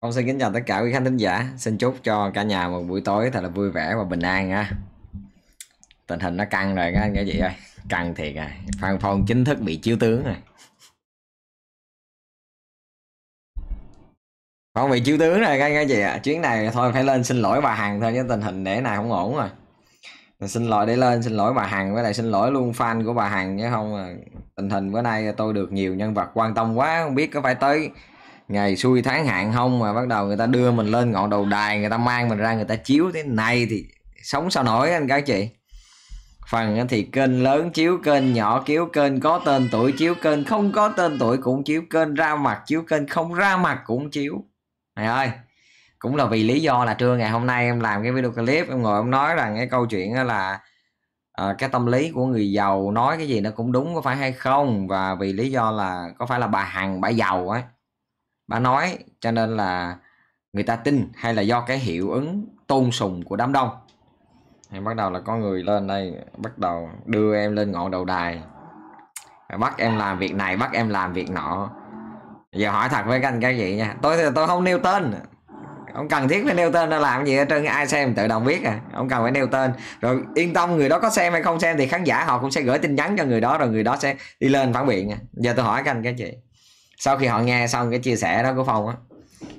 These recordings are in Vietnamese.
Ông xin kính chào tất cả quý khán thính giả Xin chúc cho cả nhà một buổi tối thật là vui vẻ và bình an ha Tình hình nó căng rồi các anh chị ơi Căng thiệt rồi à. Phan Phong chính thức bị chiếu tướng rồi Phong bị chiếu tướng rồi các anh chị ạ Chuyến này thôi phải lên xin lỗi bà Hằng thôi chứ tình hình để này không ổn rồi à xin lỗi để lên xin lỗi bà hằng với lại xin lỗi luôn fan của bà hằng chứ không à, tình hình bữa nay tôi được nhiều nhân vật quan tâm quá không biết có phải tới ngày xuôi tháng hạn không mà bắt đầu người ta đưa mình lên ngọn đầu đài người ta mang mình ra người ta chiếu thế này thì sống sao nổi anh các chị phần thì kênh lớn chiếu kênh nhỏ chiếu kênh có tên tuổi chiếu kênh không có tên tuổi cũng chiếu kênh ra mặt chiếu kênh không ra mặt cũng chiếu mày ơi cũng là vì lý do là trưa ngày hôm nay em làm cái video clip em ngồi em nói rằng cái câu chuyện là uh, cái tâm lý của người giàu nói cái gì nó cũng đúng có phải hay không và vì lý do là có phải là bà hằng bà giàu ấy bà nói cho nên là người ta tin hay là do cái hiệu ứng tôn sùng của đám đông thì bắt đầu là có người lên đây bắt đầu đưa em lên ngọn đầu đài bắt em làm việc này bắt em làm việc nọ giờ hỏi thật với các anh các chị nha tôi tôi không nêu tên không cần thiết phải nêu tên ra làm gì hết trơn ai xem tự động biết à không cần phải nêu tên rồi yên tâm người đó có xem hay không xem thì khán giả họ cũng sẽ gửi tin nhắn cho người đó rồi người đó sẽ đi lên phản biện à. giờ tôi hỏi các anh các chị sau khi họ nghe xong cái chia sẻ đó của phong á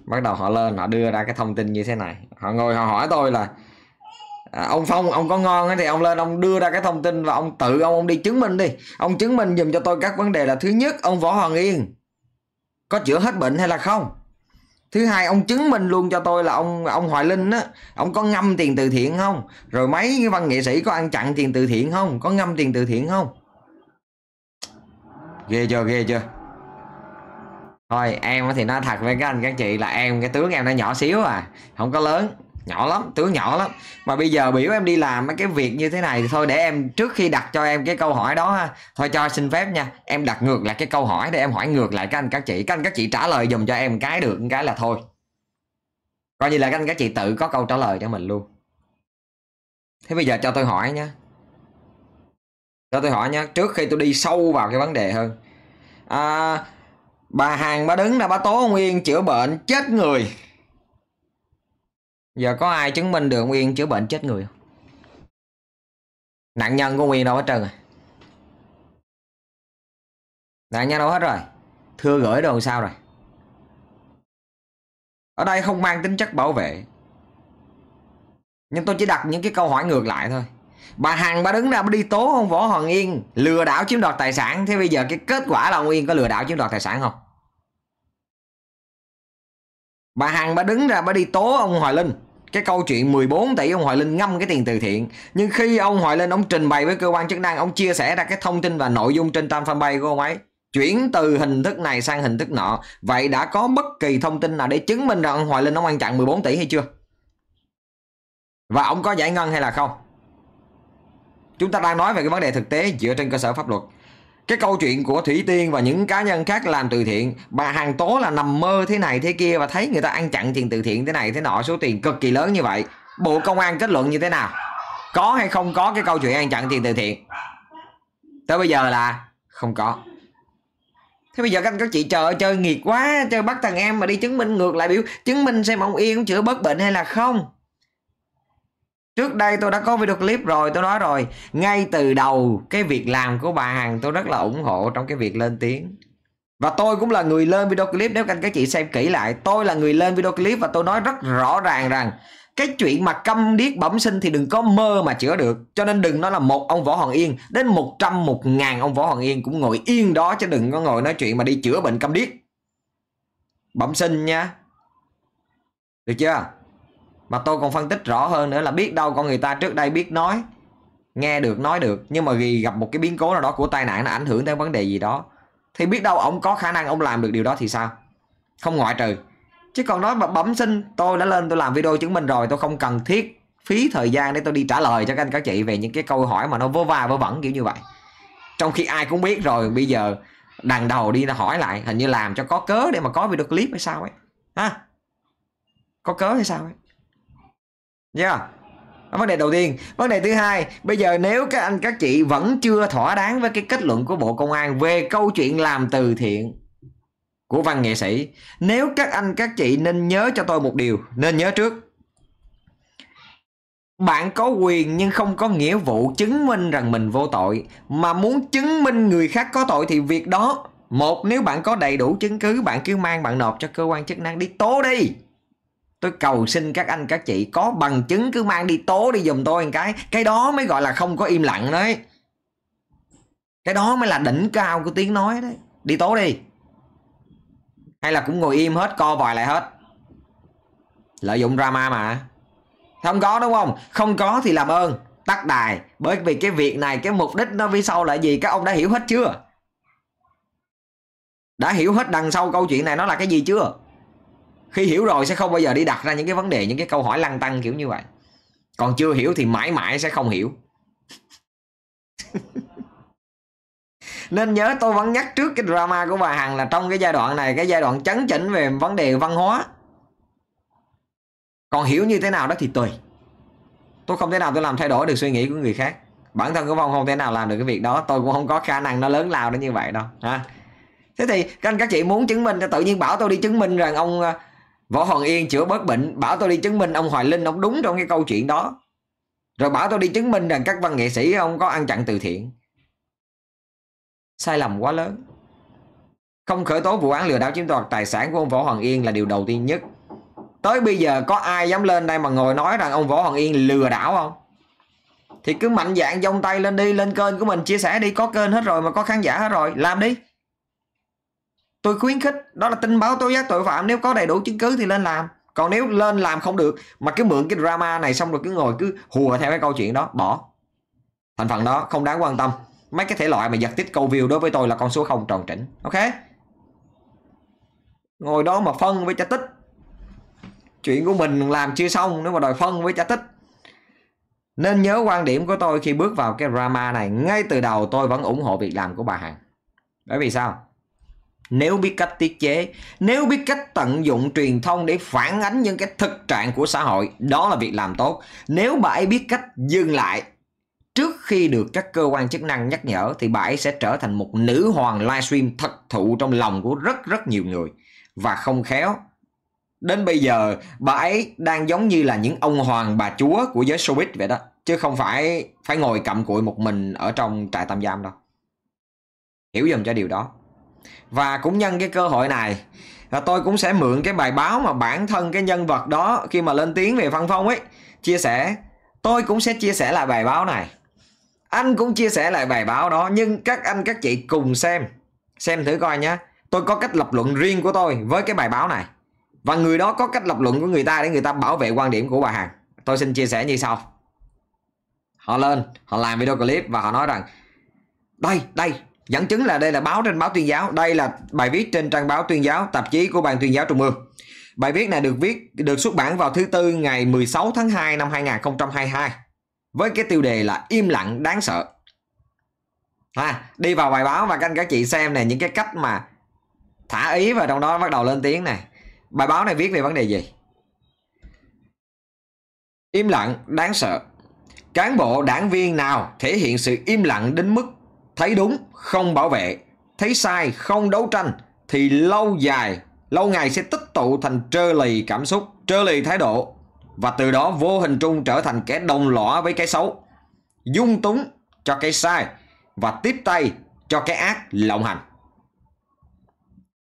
bắt đầu họ lên họ đưa ra cái thông tin như thế này họ ngồi họ hỏi tôi là à, ông phong ông có ngon ấy, thì ông lên ông đưa ra cái thông tin và ông tự ông ông đi chứng minh đi ông chứng minh dùm cho tôi các vấn đề là thứ nhất ông võ hoàng yên có chữa hết bệnh hay là không thứ hai ông chứng minh luôn cho tôi là ông ông hoài linh á ông có ngâm tiền từ thiện không rồi mấy văn nghệ sĩ có ăn chặn tiền từ thiện không có ngâm tiền từ thiện không ghê chưa ghê chưa thôi em thì nói thật với các anh các chị là em cái tướng em nó nhỏ xíu à không có lớn nhỏ lắm tướng nhỏ lắm mà bây giờ biểu em đi làm mấy cái việc như thế này thì thôi để em trước khi đặt cho em cái câu hỏi đó ha thôi cho xin phép nha em đặt ngược lại cái câu hỏi để em hỏi ngược lại các anh các chị các anh các chị trả lời dùm cho em cái được cái là thôi coi như là các anh các chị tự có câu trả lời cho mình luôn thế bây giờ cho tôi hỏi nha cho tôi hỏi nha trước khi tôi đi sâu vào cái vấn đề hơn à, bà hàng bà đứng là bà tố ông yên chữa bệnh chết người Giờ có ai chứng minh được Nguyên chữa bệnh chết người không? Nạn nhân của Nguyên đâu hết trơn rồi à? Nạn nhân đâu hết rồi Thưa gửi đồ sao rồi Ở đây không mang tính chất bảo vệ Nhưng tôi chỉ đặt những cái câu hỏi ngược lại thôi Bà Hằng bà đứng ra bà đi tố ông Võ Hoàng Yên Lừa đảo chiếm đoạt tài sản Thế bây giờ cái kết quả là ông Yên có lừa đảo chiếm đoạt tài sản không Bà Hằng bà đứng ra bà đi tố ông Hoài Linh cái câu chuyện 14 tỷ ông Hoài Linh ngâm cái tiền từ thiện nhưng khi ông Hoài Linh ông trình bày với cơ quan chức năng ông chia sẻ ra cái thông tin và nội dung trên trang fanpage của ông ấy chuyển từ hình thức này sang hình thức nọ vậy đã có bất kỳ thông tin nào để chứng minh rằng ông Hoài Linh ông ăn chặn 14 tỷ hay chưa và ông có giải ngân hay là không chúng ta đang nói về cái vấn đề thực tế dựa trên cơ sở pháp luật cái câu chuyện của Thủy Tiên và những cá nhân khác làm từ thiện bà hàng tố là nằm mơ thế này thế kia và thấy người ta ăn chặn tiền từ thiện thế này thế nọ số tiền cực kỳ lớn như vậy bộ công an kết luận như thế nào có hay không có cái câu chuyện ăn chặn tiền từ thiện tới bây giờ là không có thế bây giờ các anh các chị chờ chơi nghiệt quá chơi bắt thằng em mà đi chứng minh ngược lại biểu chứng minh xem ông yên chữa bớt bệnh hay là không Trước đây tôi đã có video clip rồi, tôi nói rồi, ngay từ đầu cái việc làm của bà Hằng tôi rất là ủng hộ trong cái việc lên tiếng. Và tôi cũng là người lên video clip nếu anh các chị xem kỹ lại, tôi là người lên video clip và tôi nói rất rõ ràng rằng cái chuyện mà câm điếc bẩm sinh thì đừng có mơ mà chữa được cho nên đừng nói là một ông võ hoàng yên đến một trăm một ngàn ông võ hoàng yên cũng ngồi yên đó chứ đừng có ngồi nói chuyện mà đi chữa bệnh câm điếc bẩm sinh nha được chưa mà tôi còn phân tích rõ hơn nữa là biết đâu con người ta trước đây biết nói Nghe được nói được Nhưng mà vì gặp một cái biến cố nào đó của tai nạn nó ảnh hưởng tới vấn đề gì đó Thì biết đâu ông có khả năng ông làm được điều đó thì sao Không ngoại trừ Chứ còn nói mà bấm sinh Tôi đã lên tôi làm video chứng minh rồi Tôi không cần thiết phí thời gian để tôi đi trả lời cho các anh các chị về những cái câu hỏi mà nó vô va vô vẩn kiểu như vậy trong khi ai cũng biết rồi bây giờ đằng đầu đi hỏi lại hình như làm cho có cớ để mà có video clip hay sao ấy ha có cớ hay sao ấy nha yeah. vấn đề đầu tiên vấn đề thứ hai bây giờ nếu các anh các chị vẫn chưa thỏa đáng với cái kết luận của bộ công an về câu chuyện làm từ thiện của văn nghệ sĩ nếu các anh các chị nên nhớ cho tôi một điều nên nhớ trước bạn có quyền nhưng không có nghĩa vụ chứng minh rằng mình vô tội mà muốn chứng minh người khác có tội thì việc đó một nếu bạn có đầy đủ chứng cứ bạn cứ mang bạn nộp cho cơ quan chức năng đi tố đi tôi cầu xin các anh các chị có bằng chứng cứ mang đi tố đi dùm tôi một cái cái đó mới gọi là không có im lặng đấy cái đó mới là đỉnh cao của tiếng nói đấy đi tố đi hay là cũng ngồi im hết co vòi lại hết lợi dụng drama mà không có đúng không không có thì làm ơn tắt đài bởi vì cái việc này cái mục đích nó phía sau là gì các ông đã hiểu hết chưa đã hiểu hết đằng sau câu chuyện này nó là cái gì chưa khi hiểu rồi sẽ không bao giờ đi đặt ra những cái vấn đề những cái câu hỏi lăng tăng kiểu như vậy còn chưa hiểu thì mãi mãi sẽ không hiểu nên nhớ tôi vẫn nhắc trước cái drama của bà hằng là trong cái giai đoạn này cái giai đoạn chấn chỉnh về vấn đề văn hóa còn hiểu như thế nào đó thì tùy tôi không thể nào tôi làm thay đổi được suy nghĩ của người khác bản thân của phong không thể nào làm được cái việc đó tôi cũng không có khả năng nó lớn lao đến như vậy đâu ha thế thì các anh các chị muốn chứng minh tự nhiên bảo tôi đi chứng minh rằng ông Võ Hoàng Yên chữa bớt bệnh Bảo tôi đi chứng minh ông Hoài Linh Ông đúng trong cái câu chuyện đó Rồi bảo tôi đi chứng minh rằng các văn nghệ sĩ Ông có ăn chặn từ thiện Sai lầm quá lớn Không khởi tố vụ án lừa đảo chiếm đoạt tài sản của ông Võ Hoàng Yên là điều đầu tiên nhất Tới bây giờ có ai dám lên đây mà ngồi nói rằng ông Võ Hoàng Yên lừa đảo không? Thì cứ mạnh dạng dông tay lên đi, lên kênh của mình chia sẻ đi, có kênh hết rồi mà có khán giả hết rồi, làm đi tôi khuyến khích đó là tin báo tố giác tội phạm nếu có đầy đủ chứng cứ thì lên làm còn nếu lên làm không được mà cứ mượn cái drama này xong rồi cứ ngồi cứ hùa theo cái câu chuyện đó bỏ thành phần đó không đáng quan tâm mấy cái thể loại mà giật tít câu view đối với tôi là con số không tròn trĩnh ok ngồi đó mà phân với cha tích chuyện của mình làm chưa xong nếu mà đòi phân với cha tích nên nhớ quan điểm của tôi khi bước vào cái drama này ngay từ đầu tôi vẫn ủng hộ việc làm của bà hằng bởi vì sao nếu biết cách tiết chế, nếu biết cách tận dụng truyền thông để phản ánh những cái thực trạng của xã hội, đó là việc làm tốt. Nếu bà ấy biết cách dừng lại trước khi được các cơ quan chức năng nhắc nhở thì bà ấy sẽ trở thành một nữ hoàng livestream thật thụ trong lòng của rất rất nhiều người và không khéo. Đến bây giờ bà ấy đang giống như là những ông hoàng bà chúa của giới showbiz vậy đó, chứ không phải phải ngồi cặm cụi một mình ở trong trại tạm giam đâu. Hiểu dùm cho điều đó và cũng nhân cái cơ hội này là tôi cũng sẽ mượn cái bài báo mà bản thân cái nhân vật đó khi mà lên tiếng về phân Phong ấy chia sẻ tôi cũng sẽ chia sẻ lại bài báo này anh cũng chia sẻ lại bài báo đó nhưng các anh các chị cùng xem xem thử coi nhé tôi có cách lập luận riêng của tôi với cái bài báo này và người đó có cách lập luận của người ta để người ta bảo vệ quan điểm của bà Hằng tôi xin chia sẻ như sau họ lên họ làm video clip và họ nói rằng đây đây dẫn chứng là đây là báo trên báo tuyên giáo đây là bài viết trên trang báo tuyên giáo tạp chí của ban tuyên giáo trung ương bài viết này được viết được xuất bản vào thứ tư ngày 16 tháng 2 năm 2022 với cái tiêu đề là im lặng đáng sợ à, đi vào bài báo và canh anh các chị xem này những cái cách mà thả ý và trong đó bắt đầu lên tiếng này bài báo này viết về vấn đề gì im lặng đáng sợ cán bộ đảng viên nào thể hiện sự im lặng đến mức thấy đúng không bảo vệ, thấy sai không đấu tranh thì lâu dài, lâu ngày sẽ tích tụ thành trơ lì cảm xúc, trơ lì thái độ và từ đó vô hình trung trở thành kẻ đồng lõa với cái xấu, dung túng cho cái sai và tiếp tay cho cái ác lộng hành.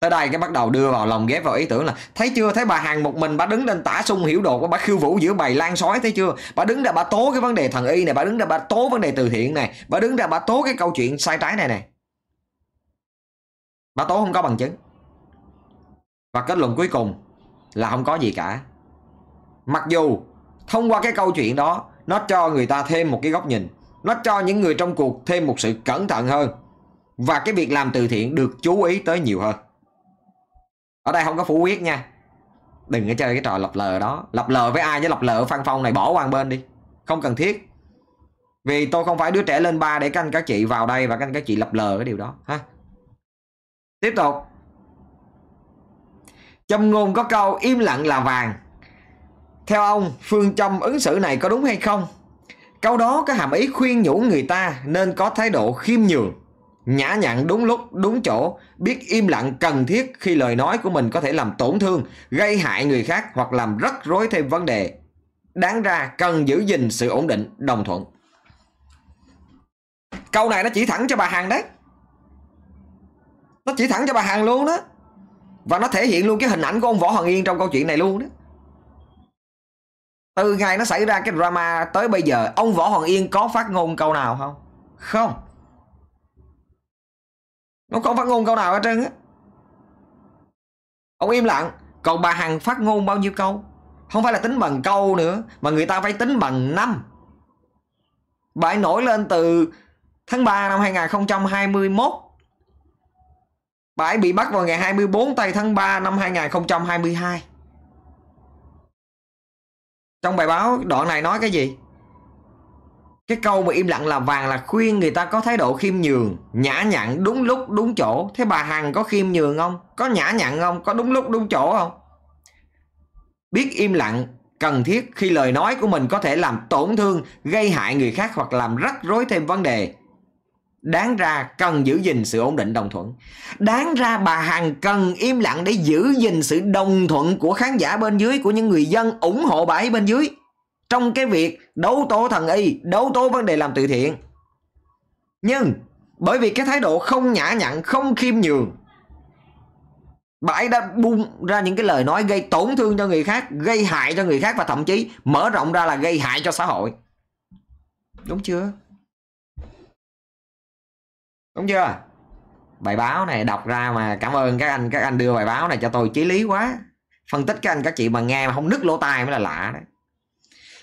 Tới đây cái bắt đầu đưa vào lòng ghép vào ý tưởng là Thấy chưa, thấy bà Hằng một mình bà đứng lên tả sung hiểu đồ đột Bà khiêu vũ giữa bầy lan sói thấy chưa Bà đứng ra bà tố cái vấn đề thần y này Bà đứng ra bà tố vấn đề từ thiện này Bà đứng ra bà tố cái câu chuyện sai trái này này Bà tố không có bằng chứng Và kết luận cuối cùng là không có gì cả Mặc dù thông qua cái câu chuyện đó Nó cho người ta thêm một cái góc nhìn Nó cho những người trong cuộc thêm một sự cẩn thận hơn Và cái việc làm từ thiện được chú ý tới nhiều hơn ở đây không có phủ quyết nha đừng có chơi cái trò lập lờ đó lập lờ với ai với lập lờ phan phong này bỏ qua bên đi không cần thiết vì tôi không phải đứa trẻ lên ba để canh các chị vào đây và canh các chị lập lờ cái điều đó ha tiếp tục châm ngôn có câu im lặng là vàng theo ông phương châm ứng xử này có đúng hay không câu đó có hàm ý khuyên nhủ người ta nên có thái độ khiêm nhường nhã nhặn đúng lúc, đúng chỗ, biết im lặng cần thiết khi lời nói của mình có thể làm tổn thương, gây hại người khác hoặc làm rắc rối thêm vấn đề. Đáng ra cần giữ gìn sự ổn định, đồng thuận. Câu này nó chỉ thẳng cho bà Hằng đấy. Nó chỉ thẳng cho bà Hằng luôn đó. Và nó thể hiện luôn cái hình ảnh của ông Võ Hoàng Yên trong câu chuyện này luôn đó. Từ ngày nó xảy ra cái drama tới bây giờ, ông Võ Hoàng Yên có phát ngôn câu nào không? Không nó không phát ngôn câu nào hết trơn á ông im lặng còn bà hằng phát ngôn bao nhiêu câu không phải là tính bằng câu nữa mà người ta phải tính bằng năm bà ấy nổi lên từ tháng 3 năm 2021 bà ấy bị bắt vào ngày 24 tây tháng 3 năm 2022 trong bài báo đoạn này nói cái gì cái câu mà im lặng là vàng là khuyên người ta có thái độ khiêm nhường nhã nhặn đúng lúc đúng chỗ thế bà hằng có khiêm nhường không có nhã nhặn không có đúng lúc đúng chỗ không biết im lặng cần thiết khi lời nói của mình có thể làm tổn thương gây hại người khác hoặc làm rắc rối thêm vấn đề đáng ra cần giữ gìn sự ổn định đồng thuận đáng ra bà hằng cần im lặng để giữ gìn sự đồng thuận của khán giả bên dưới của những người dân ủng hộ bà ấy bên dưới trong cái việc đấu tố thần y, đấu tố vấn đề làm từ thiện. Nhưng bởi vì cái thái độ không nhã nhặn, không khiêm nhường bà ấy đã bung ra những cái lời nói gây tổn thương cho người khác, gây hại cho người khác và thậm chí mở rộng ra là gây hại cho xã hội. Đúng chưa? Đúng chưa? Bài báo này đọc ra mà cảm ơn các anh, các anh đưa bài báo này cho tôi chí lý quá. Phân tích các anh các chị mà nghe mà không nứt lỗ tai mới là lạ đấy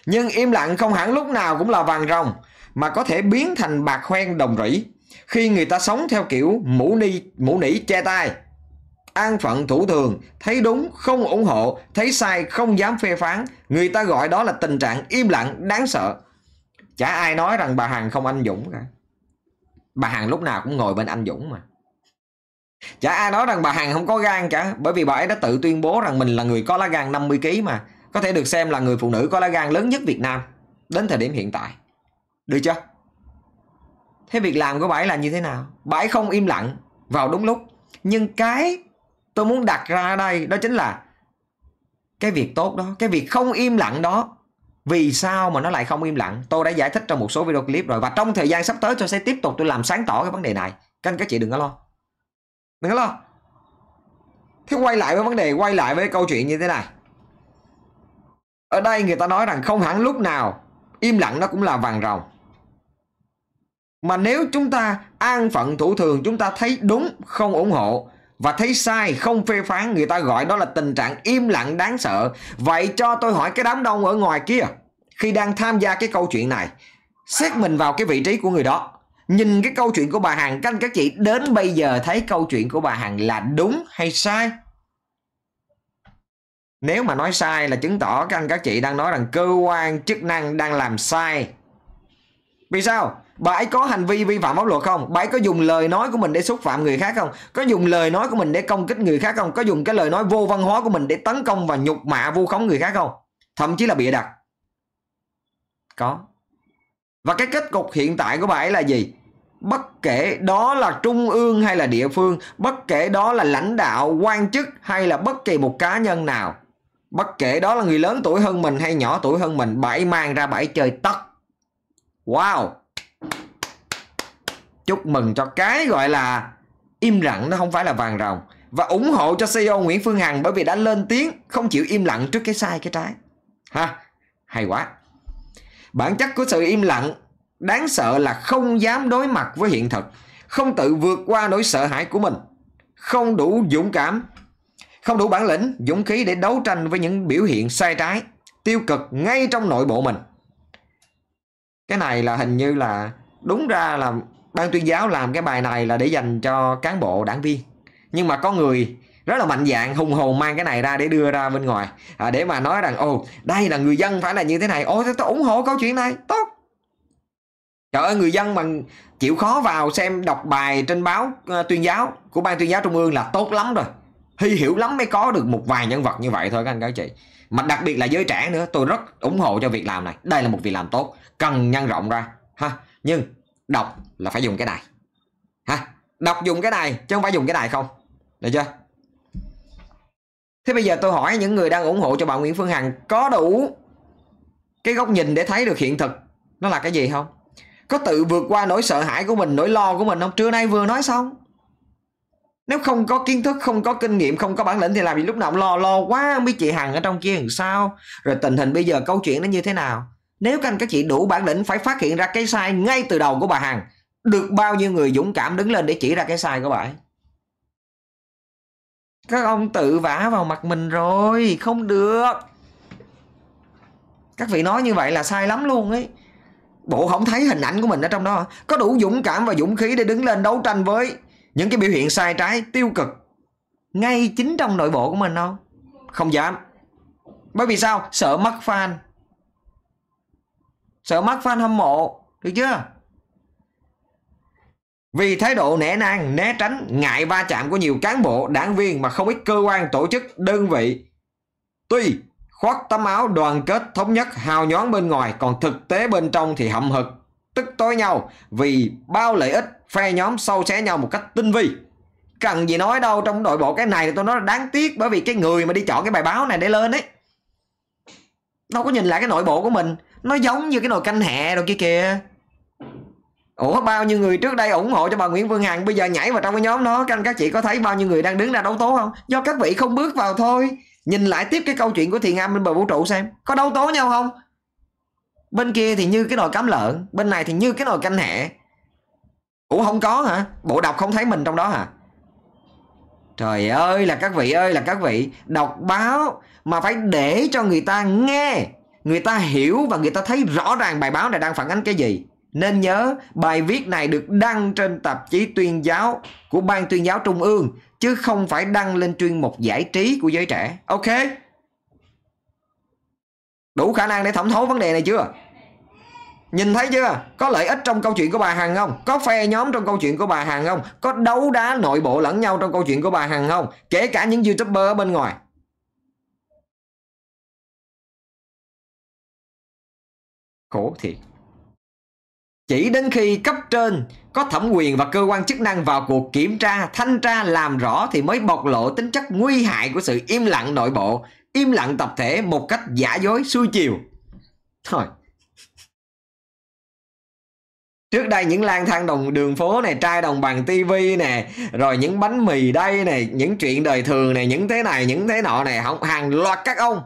nhưng im lặng không hẳn lúc nào cũng là vàng rồng mà có thể biến thành bạc khoen đồng rỉ khi người ta sống theo kiểu mũ ni mũ nỉ che tai an phận thủ thường thấy đúng không ủng hộ thấy sai không dám phê phán người ta gọi đó là tình trạng im lặng đáng sợ chả ai nói rằng bà hằng không anh dũng cả bà hằng lúc nào cũng ngồi bên anh dũng mà chả ai nói rằng bà hằng không có gan cả bởi vì bà ấy đã tự tuyên bố rằng mình là người có lá gan 50 kg mà có thể được xem là người phụ nữ có lá gan lớn nhất Việt Nam đến thời điểm hiện tại. Được chưa? Thế việc làm của bãi là như thế nào? Bãi không im lặng vào đúng lúc. Nhưng cái tôi muốn đặt ra đây đó chính là cái việc tốt đó, cái việc không im lặng đó. Vì sao mà nó lại không im lặng? Tôi đã giải thích trong một số video clip rồi và trong thời gian sắp tới tôi sẽ tiếp tục tôi làm sáng tỏ cái vấn đề này. Các anh các chị đừng có lo. Đừng có lo. Thế quay lại với vấn đề, quay lại với câu chuyện như thế này ở đây người ta nói rằng không hẳn lúc nào im lặng nó cũng là vàng rồng. Mà nếu chúng ta an phận thủ thường chúng ta thấy đúng không ủng hộ và thấy sai không phê phán người ta gọi đó là tình trạng im lặng đáng sợ. Vậy cho tôi hỏi cái đám đông ở ngoài kia khi đang tham gia cái câu chuyện này xét mình vào cái vị trí của người đó nhìn cái câu chuyện của bà Hằng các các chị đến bây giờ thấy câu chuyện của bà Hằng là đúng hay sai nếu mà nói sai là chứng tỏ các anh các chị đang nói rằng cơ quan chức năng đang làm sai vì sao bà có hành vi vi phạm pháp luật không bà có dùng lời nói của mình để xúc phạm người khác không có dùng lời nói của mình để công kích người khác không có dùng cái lời nói vô văn hóa của mình để tấn công và nhục mạ vu khống người khác không thậm chí là bịa đặt có và cái kết cục hiện tại của bà là gì bất kể đó là trung ương hay là địa phương bất kể đó là lãnh đạo quan chức hay là bất kỳ một cá nhân nào bất kể đó là người lớn tuổi hơn mình hay nhỏ tuổi hơn mình bảy mang ra bảy chơi tất wow chúc mừng cho cái gọi là im lặng nó không phải là vàng rồng và ủng hộ cho CEO Nguyễn Phương Hằng bởi vì đã lên tiếng không chịu im lặng trước cái sai cái trái ha hay quá bản chất của sự im lặng đáng sợ là không dám đối mặt với hiện thực không tự vượt qua nỗi sợ hãi của mình không đủ dũng cảm không đủ bản lĩnh, dũng khí để đấu tranh với những biểu hiện sai trái, tiêu cực ngay trong nội bộ mình. Cái này là hình như là đúng ra là ban tuyên giáo làm cái bài này là để dành cho cán bộ đảng viên. Nhưng mà có người rất là mạnh dạng hùng hồn mang cái này ra để đưa ra bên ngoài à, để mà nói rằng ồ đây là người dân phải là như thế này ôi tôi, tôi ủng hộ câu chuyện này tốt trời ơi người dân mà chịu khó vào xem đọc bài trên báo uh, tuyên giáo của ban tuyên giáo trung ương là tốt lắm rồi hy hiểu lắm mới có được một vài nhân vật như vậy thôi các anh các chị mà đặc biệt là giới trẻ nữa tôi rất ủng hộ cho việc làm này đây là một việc làm tốt cần nhân rộng ra ha nhưng đọc là phải dùng cái này ha đọc dùng cái này chứ không phải dùng cái này không được chưa thế bây giờ tôi hỏi những người đang ủng hộ cho bà Nguyễn Phương Hằng có đủ cái góc nhìn để thấy được hiện thực nó là cái gì không có tự vượt qua nỗi sợ hãi của mình nỗi lo của mình không trưa nay vừa nói xong nếu không có kiến thức không có kinh nghiệm không có bản lĩnh thì làm gì lúc nào cũng lo lo quá không biết chị hằng ở trong kia làm sao rồi tình hình bây giờ câu chuyện nó như thế nào nếu các anh các chị đủ bản lĩnh phải phát hiện ra cái sai ngay từ đầu của bà hằng được bao nhiêu người dũng cảm đứng lên để chỉ ra cái sai của bà ấy các ông tự vả vào mặt mình rồi không được các vị nói như vậy là sai lắm luôn ấy bộ không thấy hình ảnh của mình ở trong đó có đủ dũng cảm và dũng khí để đứng lên đấu tranh với những cái biểu hiện sai trái tiêu cực ngay chính trong nội bộ của mình không không dám bởi vì sao sợ mắc fan sợ mắc fan hâm mộ được chưa vì thái độ nể nang né tránh ngại va chạm của nhiều cán bộ đảng viên mà không ít cơ quan tổ chức đơn vị tuy khoác tấm áo đoàn kết thống nhất hào nhoáng bên ngoài còn thực tế bên trong thì hậm hực tức tối nhau vì bao lợi ích phe nhóm sâu xé nhau một cách tinh vi cần gì nói đâu trong đội bộ cái này thì tôi nói là đáng tiếc bởi vì cái người mà đi chọn cái bài báo này để lên ấy đâu có nhìn lại cái nội bộ của mình nó giống như cái nồi canh hẹ rồi kia kìa ủa bao nhiêu người trước đây ủng hộ cho bà nguyễn phương hằng bây giờ nhảy vào trong cái nhóm đó các anh các chị có thấy bao nhiêu người đang đứng ra đấu tố không do các vị không bước vào thôi nhìn lại tiếp cái câu chuyện của thiền âm bên bờ vũ trụ xem có đấu tố nhau không bên kia thì như cái nồi cám lợn bên này thì như cái nồi canh hẹ cũng không có hả? Bộ đọc không thấy mình trong đó hả? Trời ơi là các vị ơi là các vị Đọc báo mà phải để cho người ta nghe Người ta hiểu và người ta thấy rõ ràng bài báo này đang phản ánh cái gì Nên nhớ bài viết này được đăng trên tạp chí tuyên giáo Của Ban tuyên giáo Trung ương Chứ không phải đăng lên chuyên mục giải trí của giới trẻ Ok Đủ khả năng để thẩm thấu vấn đề này chưa Nhìn thấy chưa? Có lợi ích trong câu chuyện của bà Hằng không? Có phe nhóm trong câu chuyện của bà Hằng không? Có đấu đá nội bộ lẫn nhau trong câu chuyện của bà Hằng không? Kể cả những youtuber ở bên ngoài. Khổ thiệt. Chỉ đến khi cấp trên có thẩm quyền và cơ quan chức năng vào cuộc kiểm tra, thanh tra làm rõ thì mới bộc lộ tính chất nguy hại của sự im lặng nội bộ, im lặng tập thể một cách giả dối xuôi chiều. Thôi, trước đây những lang thang đồng đường phố này trai đồng bằng tivi nè rồi những bánh mì đây này những chuyện đời thường này những thế này những thế nọ này không hàng loạt các ông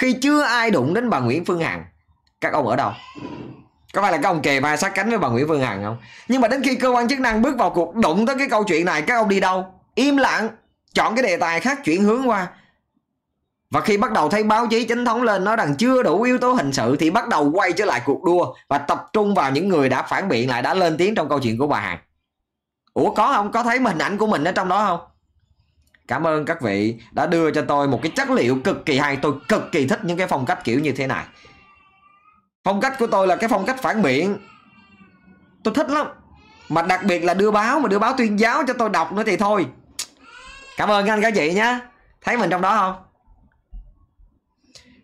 khi chưa ai đụng đến bà Nguyễn Phương Hằng các ông ở đâu có phải là các ông kề vai sát cánh với bà Nguyễn Phương Hằng không nhưng mà đến khi cơ quan chức năng bước vào cuộc đụng tới cái câu chuyện này các ông đi đâu im lặng chọn cái đề tài khác chuyển hướng qua và khi bắt đầu thấy báo chí chính thống lên nói rằng chưa đủ yếu tố hình sự thì bắt đầu quay trở lại cuộc đua và tập trung vào những người đã phản biện lại đã lên tiếng trong câu chuyện của bà Hằng. Ủa có không? Có thấy hình ảnh của mình ở trong đó không? Cảm ơn các vị đã đưa cho tôi một cái chất liệu cực kỳ hay. Tôi cực kỳ thích những cái phong cách kiểu như thế này. Phong cách của tôi là cái phong cách phản biện. Tôi thích lắm. Mà đặc biệt là đưa báo mà đưa báo tuyên giáo cho tôi đọc nữa thì thôi. Cảm ơn anh các chị nhé. Thấy mình trong đó không?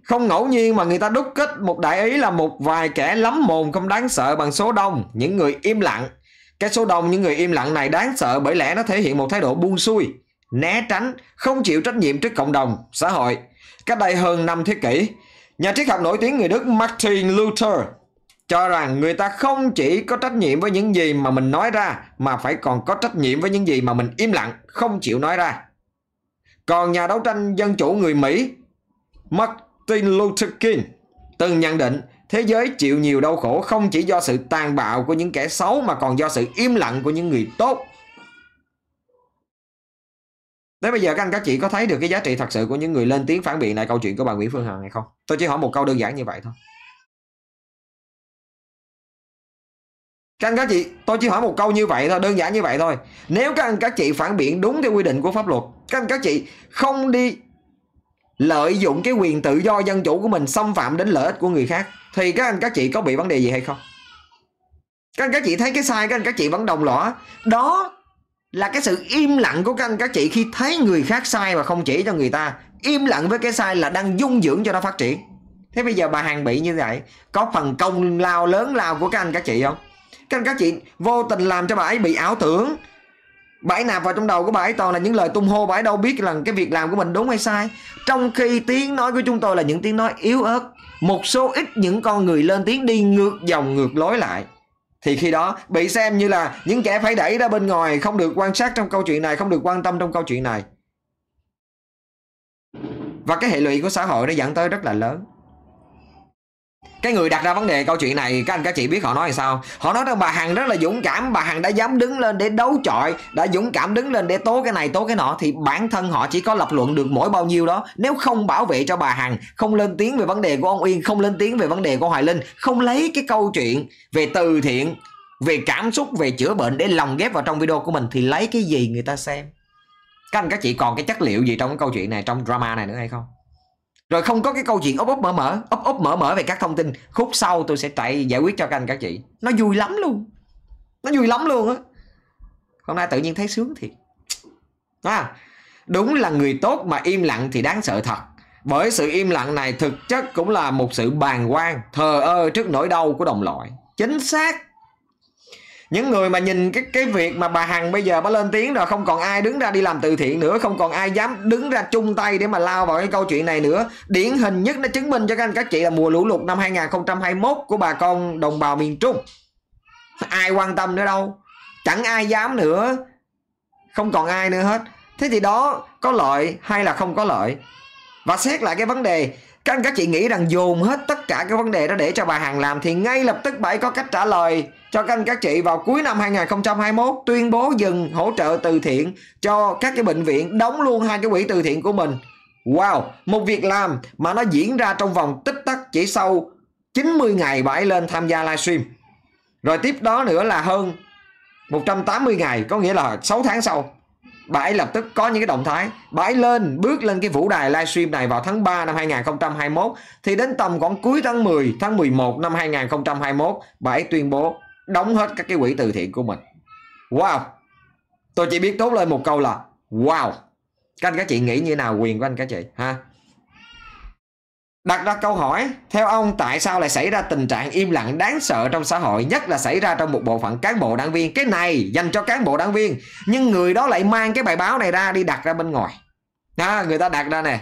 Không ngẫu nhiên mà người ta đúc kết một đại ý là một vài kẻ lắm mồm không đáng sợ bằng số đông, những người im lặng. Cái số đông những người im lặng này đáng sợ bởi lẽ nó thể hiện một thái độ buông xuôi, né tránh, không chịu trách nhiệm trước cộng đồng, xã hội. Cách đây hơn năm thế kỷ, nhà triết học nổi tiếng người Đức Martin Luther cho rằng người ta không chỉ có trách nhiệm với những gì mà mình nói ra mà phải còn có trách nhiệm với những gì mà mình im lặng, không chịu nói ra. Còn nhà đấu tranh dân chủ người Mỹ Mark Martin Luther King từng nhận định thế giới chịu nhiều đau khổ không chỉ do sự tàn bạo của những kẻ xấu mà còn do sự im lặng của những người tốt. Tới bây giờ các anh các chị có thấy được cái giá trị thật sự của những người lên tiếng phản biện lại câu chuyện của bà Nguyễn Phương Hằng hay không? Tôi chỉ hỏi một câu đơn giản như vậy thôi. Các anh các chị, tôi chỉ hỏi một câu như vậy thôi, đơn giản như vậy thôi. Nếu các anh các chị phản biện đúng theo quy định của pháp luật, các anh các chị không đi lợi dụng cái quyền tự do dân chủ của mình xâm phạm đến lợi ích của người khác thì các anh các chị có bị vấn đề gì hay không các anh các chị thấy cái sai các anh các chị vẫn đồng lõa đó là cái sự im lặng của các anh các chị khi thấy người khác sai mà không chỉ cho người ta im lặng với cái sai là đang dung dưỡng cho nó phát triển thế bây giờ bà hàng bị như vậy có phần công lao lớn lao của các anh các chị không các anh các chị vô tình làm cho bà ấy bị ảo tưởng bãi nạp vào trong đầu của bãi toàn là những lời tung hô bãi đâu biết rằng cái việc làm của mình đúng hay sai trong khi tiếng nói của chúng tôi là những tiếng nói yếu ớt một số ít những con người lên tiếng đi ngược dòng ngược lối lại thì khi đó bị xem như là những kẻ phải đẩy ra bên ngoài không được quan sát trong câu chuyện này không được quan tâm trong câu chuyện này và cái hệ lụy của xã hội nó dẫn tới rất là lớn cái người đặt ra vấn đề câu chuyện này các anh các chị biết họ nói làm sao họ nói rằng bà hằng rất là dũng cảm bà hằng đã dám đứng lên để đấu chọi đã dũng cảm đứng lên để tố cái này tố cái nọ thì bản thân họ chỉ có lập luận được mỗi bao nhiêu đó nếu không bảo vệ cho bà hằng không lên tiếng về vấn đề của ông yên không lên tiếng về vấn đề của hoài linh không lấy cái câu chuyện về từ thiện về cảm xúc về chữa bệnh để lòng ghép vào trong video của mình thì lấy cái gì người ta xem các anh các chị còn cái chất liệu gì trong cái câu chuyện này trong drama này nữa hay không rồi không có cái câu chuyện ốp ốp mở mở ốp ốp mở mở về các thông tin khúc sau tôi sẽ chạy giải quyết cho các anh các chị nó vui lắm luôn nó vui lắm luôn á hôm nay tự nhiên thấy sướng thiệt à, đúng là người tốt mà im lặng thì đáng sợ thật bởi sự im lặng này thực chất cũng là một sự bàng quan thờ ơ trước nỗi đau của đồng loại chính xác những người mà nhìn cái cái việc mà bà hằng bây giờ bà lên tiếng rồi không còn ai đứng ra đi làm từ thiện nữa không còn ai dám đứng ra chung tay để mà lao vào cái câu chuyện này nữa điển hình nhất nó chứng minh cho các anh các chị là mùa lũ lụt năm 2021 của bà con đồng bào miền trung ai quan tâm nữa đâu chẳng ai dám nữa không còn ai nữa hết thế thì đó có lợi hay là không có lợi và xét lại cái vấn đề các anh các chị nghĩ rằng dồn hết tất cả cái vấn đề đó để cho bà hằng làm thì ngay lập tức bà ấy có cách trả lời cho các anh các chị vào cuối năm 2021 tuyên bố dừng hỗ trợ từ thiện cho các cái bệnh viện đóng luôn hai cái quỹ từ thiện của mình. Wow, một việc làm mà nó diễn ra trong vòng tích tắc chỉ sau 90 ngày bãi lên tham gia livestream. Rồi tiếp đó nữa là hơn 180 ngày, có nghĩa là 6 tháng sau. bãi lập tức có những cái động thái bãi lên bước lên cái vũ đài livestream này vào tháng 3 năm 2021 Thì đến tầm khoảng cuối tháng 10 Tháng 11 năm 2021 bãi tuyên bố đóng hết các cái quỹ từ thiện của mình wow tôi chỉ biết tốt lên một câu là wow các anh các chị nghĩ như nào quyền của anh các chị ha đặt ra câu hỏi theo ông tại sao lại xảy ra tình trạng im lặng đáng sợ trong xã hội nhất là xảy ra trong một bộ phận cán bộ đảng viên cái này dành cho cán bộ đảng viên nhưng người đó lại mang cái bài báo này ra đi đặt ra bên ngoài à, người ta đặt ra nè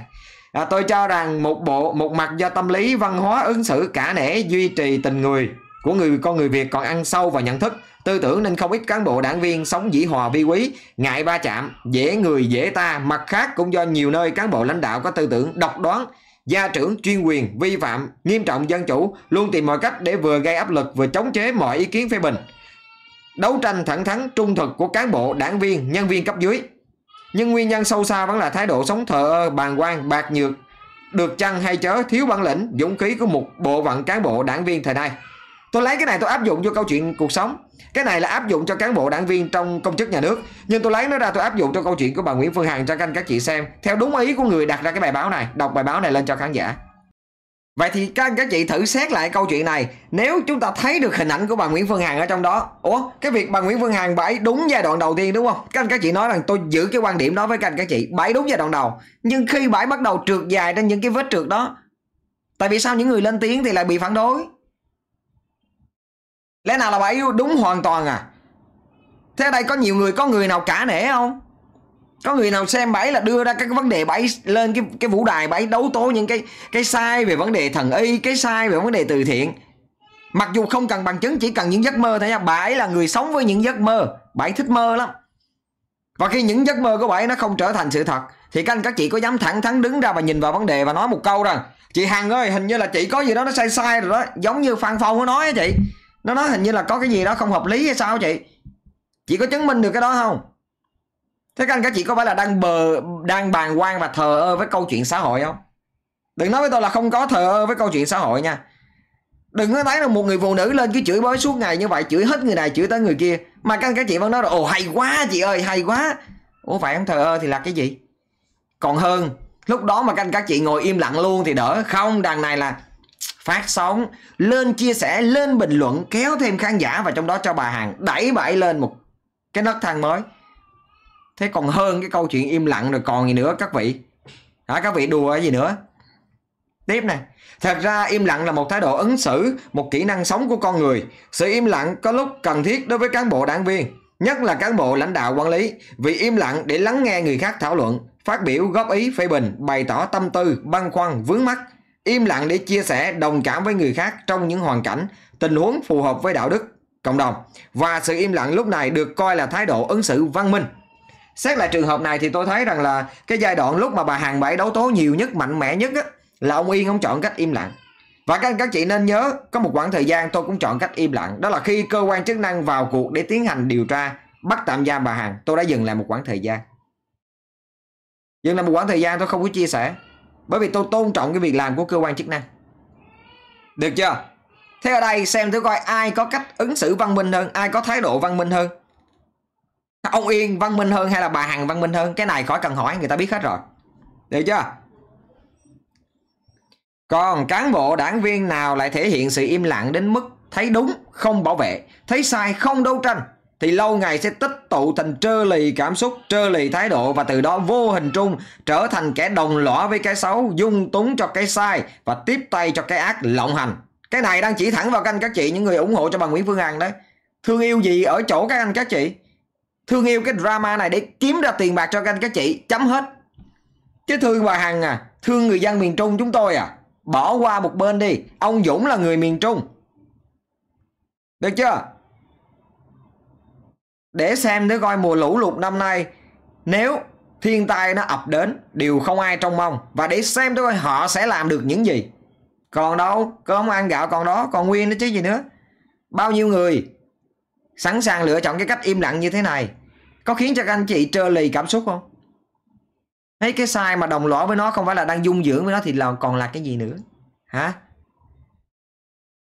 à, tôi cho rằng một bộ một mặt do tâm lý văn hóa ứng xử cả nể duy trì tình người của người con người Việt còn ăn sâu vào nhận thức, tư tưởng nên không ít cán bộ đảng viên sống dĩ hòa vi quý, ngại ba chạm, dễ người dễ ta. Mặt khác cũng do nhiều nơi cán bộ lãnh đạo có tư tưởng độc đoán, gia trưởng chuyên quyền, vi phạm, nghiêm trọng dân chủ, luôn tìm mọi cách để vừa gây áp lực vừa chống chế mọi ý kiến phê bình. Đấu tranh thẳng thắn trung thực của cán bộ, đảng viên, nhân viên cấp dưới. Nhưng nguyên nhân sâu xa vẫn là thái độ sống thờ ơ, bàng quan, bạc nhược, được chăng hay chớ thiếu bản lĩnh, dũng khí của một bộ phận cán bộ đảng viên thời nay. Tôi lấy cái này tôi áp dụng cho câu chuyện cuộc sống Cái này là áp dụng cho cán bộ đảng viên trong công chức nhà nước Nhưng tôi lấy nó ra tôi áp dụng cho câu chuyện của bà Nguyễn Phương Hằng cho các anh các chị xem Theo đúng ý của người đặt ra cái bài báo này Đọc bài báo này lên cho khán giả Vậy thì các anh các chị thử xét lại câu chuyện này Nếu chúng ta thấy được hình ảnh của bà Nguyễn Phương Hằng ở trong đó Ủa cái việc bà Nguyễn Phương Hằng bãi đúng giai đoạn đầu tiên đúng không Các anh các chị nói rằng tôi giữ cái quan điểm đó với các anh các chị Bãi đúng giai đoạn đầu Nhưng khi bãi bắt đầu trượt dài trên những cái vết trượt đó Tại vì sao những người lên tiếng thì lại bị phản đối lẽ nào là bà ấy đúng hoàn toàn à thế đây có nhiều người có người nào cả nể không có người nào xem bảy là đưa ra các vấn đề bảy lên cái cái vũ đài bảy đấu tố những cái cái sai về vấn đề thần y cái sai về vấn đề từ thiện mặc dù không cần bằng chứng chỉ cần những giấc mơ thôi nha bảy là người sống với những giấc mơ bảy thích mơ lắm và khi những giấc mơ của bảy nó không trở thành sự thật thì các anh các chị có dám thẳng thắn đứng ra và nhìn vào vấn đề và nói một câu rằng chị hằng ơi hình như là chị có gì đó nó sai sai rồi đó giống như phan phong nó nói á chị nó nói hình như là có cái gì đó không hợp lý hay sao chị chị có chứng minh được cái đó không thế các anh các chị có phải là đang bờ đang bàn quan và thờ ơ với câu chuyện xã hội không đừng nói với tôi là không có thờ ơ với câu chuyện xã hội nha đừng có thấy là một người phụ nữ lên cứ chửi bới suốt ngày như vậy chửi hết người này chửi tới người kia mà các anh các chị vẫn nói là ồ hay quá chị ơi hay quá ủa phải không thờ ơ thì là cái gì còn hơn lúc đó mà các anh các chị ngồi im lặng luôn thì đỡ không đằng này là phát sóng lên chia sẻ lên bình luận kéo thêm khán giả và trong đó cho bà hàng đẩy bà lên một cái nấc thang mới thế còn hơn cái câu chuyện im lặng rồi còn gì nữa các vị hả các vị đùa gì nữa tiếp nè thật ra im lặng là một thái độ ứng xử một kỹ năng sống của con người sự im lặng có lúc cần thiết đối với cán bộ đảng viên nhất là cán bộ lãnh đạo quản lý vì im lặng để lắng nghe người khác thảo luận phát biểu góp ý phê bình bày tỏ tâm tư băn khoăn vướng mắt im lặng để chia sẻ đồng cảm với người khác trong những hoàn cảnh tình huống phù hợp với đạo đức cộng đồng và sự im lặng lúc này được coi là thái độ ứng xử văn minh xét lại trường hợp này thì tôi thấy rằng là cái giai đoạn lúc mà bà hàng bảy đấu tố nhiều nhất mạnh mẽ nhất á, là ông yên ông chọn cách im lặng và các anh các chị nên nhớ có một khoảng thời gian tôi cũng chọn cách im lặng đó là khi cơ quan chức năng vào cuộc để tiến hành điều tra bắt tạm giam bà hàng tôi đã dừng lại một khoảng thời gian dừng lại một khoảng thời gian tôi không có chia sẻ bởi vì tôi tôn trọng cái việc làm của cơ quan chức năng được chưa thế ở đây xem thử coi ai có cách ứng xử văn minh hơn ai có thái độ văn minh hơn ông yên văn minh hơn hay là bà hằng văn minh hơn cái này khỏi cần hỏi người ta biết hết rồi được chưa còn cán bộ đảng viên nào lại thể hiện sự im lặng đến mức thấy đúng không bảo vệ thấy sai không đấu tranh thì lâu ngày sẽ tích tụ thành trơ lì cảm xúc, trơ lì thái độ và từ đó vô hình trung trở thành kẻ đồng lõa với cái xấu, dung túng cho cái sai và tiếp tay cho cái ác lộng hành. Cái này đang chỉ thẳng vào kênh các chị những người ủng hộ cho bà Nguyễn Phương Hằng đấy. Thương yêu gì ở chỗ các anh các chị? Thương yêu cái drama này để kiếm ra tiền bạc cho các anh các chị, chấm hết. Chứ thương bà Hằng à, thương người dân miền Trung chúng tôi à, bỏ qua một bên đi, ông Dũng là người miền Trung. Được chưa? để xem để coi mùa lũ lụt năm nay nếu thiên tai nó ập đến điều không ai trông mong và để xem tôi họ sẽ làm được những gì còn đâu cơm ăn gạo còn đó còn nguyên nữa chứ gì nữa bao nhiêu người sẵn sàng lựa chọn cái cách im lặng như thế này có khiến cho các anh chị trơ lì cảm xúc không thấy cái sai mà đồng lõa với nó không phải là đang dung dưỡng với nó thì là còn là cái gì nữa hả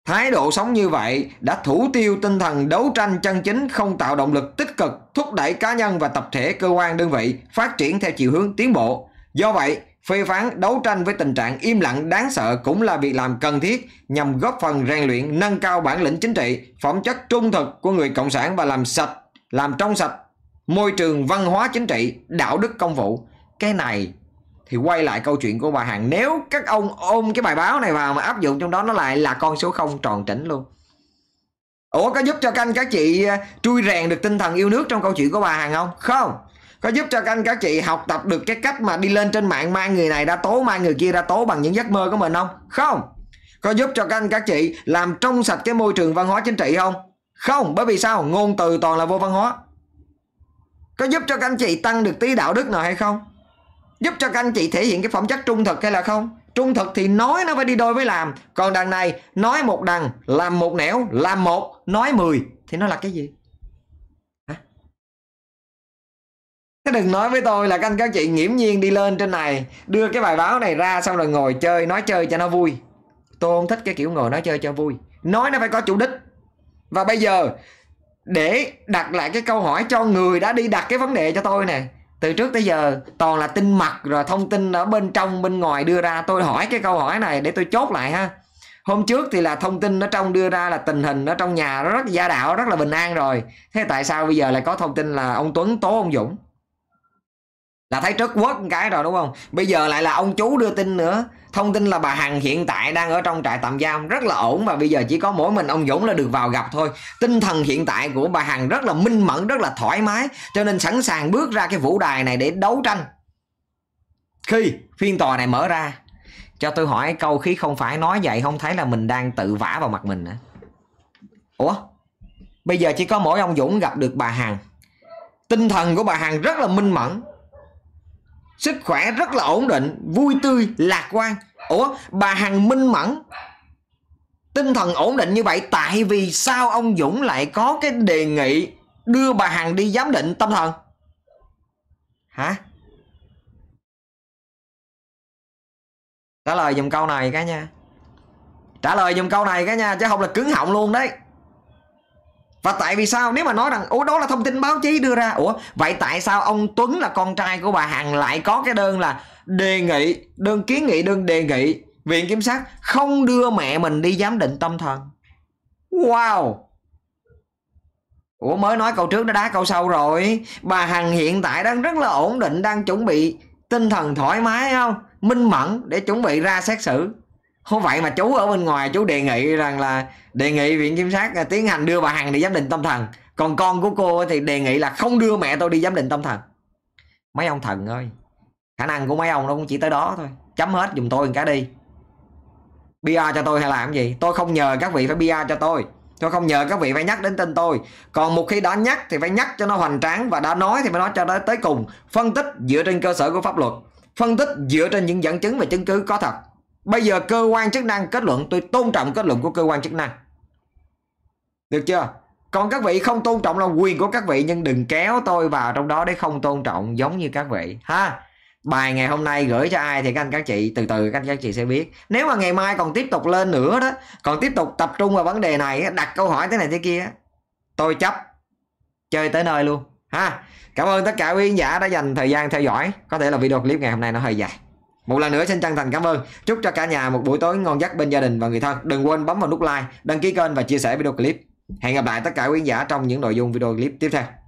Thái độ sống như vậy đã thủ tiêu tinh thần đấu tranh chân chính không tạo động lực tích cực thúc đẩy cá nhân và tập thể cơ quan đơn vị phát triển theo chiều hướng tiến bộ. Do vậy, phê phán đấu tranh với tình trạng im lặng đáng sợ cũng là việc làm cần thiết nhằm góp phần rèn luyện nâng cao bản lĩnh chính trị, phẩm chất trung thực của người cộng sản và làm sạch, làm trong sạch môi trường văn hóa chính trị, đạo đức công vụ. Cái này thì quay lại câu chuyện của bà Hằng nếu các ông ôm cái bài báo này vào mà áp dụng trong đó nó lại là con số không tròn chỉnh luôn Ủa có giúp cho các anh các chị à, trui rèn được tinh thần yêu nước trong câu chuyện của bà Hằng không? Không Có giúp cho các anh các chị học tập được cái cách mà đi lên trên mạng mai người này ra tố mai người kia ra tố bằng những giấc mơ của mình không? Không Có giúp cho các anh các chị làm trong sạch cái môi trường văn hóa chính trị không? Không bởi vì sao? Ngôn từ toàn là vô văn hóa Có giúp cho các anh chị tăng được tí đạo đức nào hay không? giúp cho các anh chị thể hiện cái phẩm chất trung thực hay là không trung thực thì nói nó phải đi đôi với làm còn đằng này nói một đằng làm một nẻo làm một nói mười thì nó là cái gì thế đừng nói với tôi là các anh các chị nghiễm nhiên đi lên trên này đưa cái bài báo này ra xong rồi ngồi chơi nói chơi cho nó vui tôi không thích cái kiểu ngồi nói chơi cho vui nói nó phải có chủ đích và bây giờ để đặt lại cái câu hỏi cho người đã đi đặt cái vấn đề cho tôi này từ trước tới giờ toàn là tin mặt rồi thông tin ở bên trong bên ngoài đưa ra tôi hỏi cái câu hỏi này để tôi chốt lại ha hôm trước thì là thông tin ở trong đưa ra là tình hình ở trong nhà rất gia đạo rất là bình an rồi thế tại sao bây giờ lại có thông tin là ông tuấn tố ông dũng là thấy trước quất cái rồi đúng không bây giờ lại là ông chú đưa tin nữa thông tin là bà hằng hiện tại đang ở trong trại tạm giam rất là ổn và bây giờ chỉ có mỗi mình ông dũng là được vào gặp thôi tinh thần hiện tại của bà hằng rất là minh mẫn rất là thoải mái cho nên sẵn sàng bước ra cái vũ đài này để đấu tranh khi phiên tòa này mở ra cho tôi hỏi câu khí không phải nói vậy không thấy là mình đang tự vả vào mặt mình nữa ủa bây giờ chỉ có mỗi ông dũng gặp được bà hằng tinh thần của bà hằng rất là minh mẫn sức khỏe rất là ổn định vui tươi lạc quan ủa bà hằng minh mẫn tinh thần ổn định như vậy tại vì sao ông dũng lại có cái đề nghị đưa bà hằng đi giám định tâm thần hả trả lời dùm câu này cái nha trả lời dùm câu này cái nha chứ không là cứng họng luôn đấy và tại vì sao nếu mà nói rằng ủa đó là thông tin báo chí đưa ra ủa vậy tại sao ông Tuấn là con trai của bà Hằng lại có cái đơn là đề nghị đơn kiến nghị đơn đề nghị viện kiểm sát không đưa mẹ mình đi giám định tâm thần wow ủa mới nói câu trước nó đá câu sau rồi bà Hằng hiện tại đang rất là ổn định đang chuẩn bị tinh thần thoải mái không minh mẫn để chuẩn bị ra xét xử không vậy mà chú ở bên ngoài chú đề nghị rằng là đề nghị viện kiểm sát à, tiến hành đưa bà hằng đi giám định tâm thần còn con của cô thì đề nghị là không đưa mẹ tôi đi giám định tâm thần mấy ông thần ơi khả năng của mấy ông nó cũng chỉ tới đó thôi chấm hết dùng tôi một cái đi bia cho tôi hay làm gì tôi không nhờ các vị phải bia cho tôi tôi không nhờ các vị phải nhắc đến tên tôi còn một khi đã nhắc thì phải nhắc cho nó hoành tráng và đã nói thì phải nói cho nó tới cùng phân tích dựa trên cơ sở của pháp luật phân tích dựa trên những dẫn chứng và chứng cứ có thật Bây giờ cơ quan chức năng kết luận tôi tôn trọng kết luận của cơ quan chức năng. Được chưa? Còn các vị không tôn trọng là quyền của các vị nhưng đừng kéo tôi vào trong đó để không tôn trọng giống như các vị ha. Bài ngày hôm nay gửi cho ai thì các anh các chị từ từ các anh các chị sẽ biết. Nếu mà ngày mai còn tiếp tục lên nữa đó, còn tiếp tục tập trung vào vấn đề này đặt câu hỏi thế này thế kia, tôi chấp chơi tới nơi luôn ha. Cảm ơn tất cả quý khán giả đã dành thời gian theo dõi. Có thể là video clip ngày hôm nay nó hơi dài một lần nữa xin chân thành cảm ơn chúc cho cả nhà một buổi tối ngon giấc bên gia đình và người thân đừng quên bấm vào nút like đăng ký kênh và chia sẻ video clip hẹn gặp lại tất cả quý giả trong những nội dung video clip tiếp theo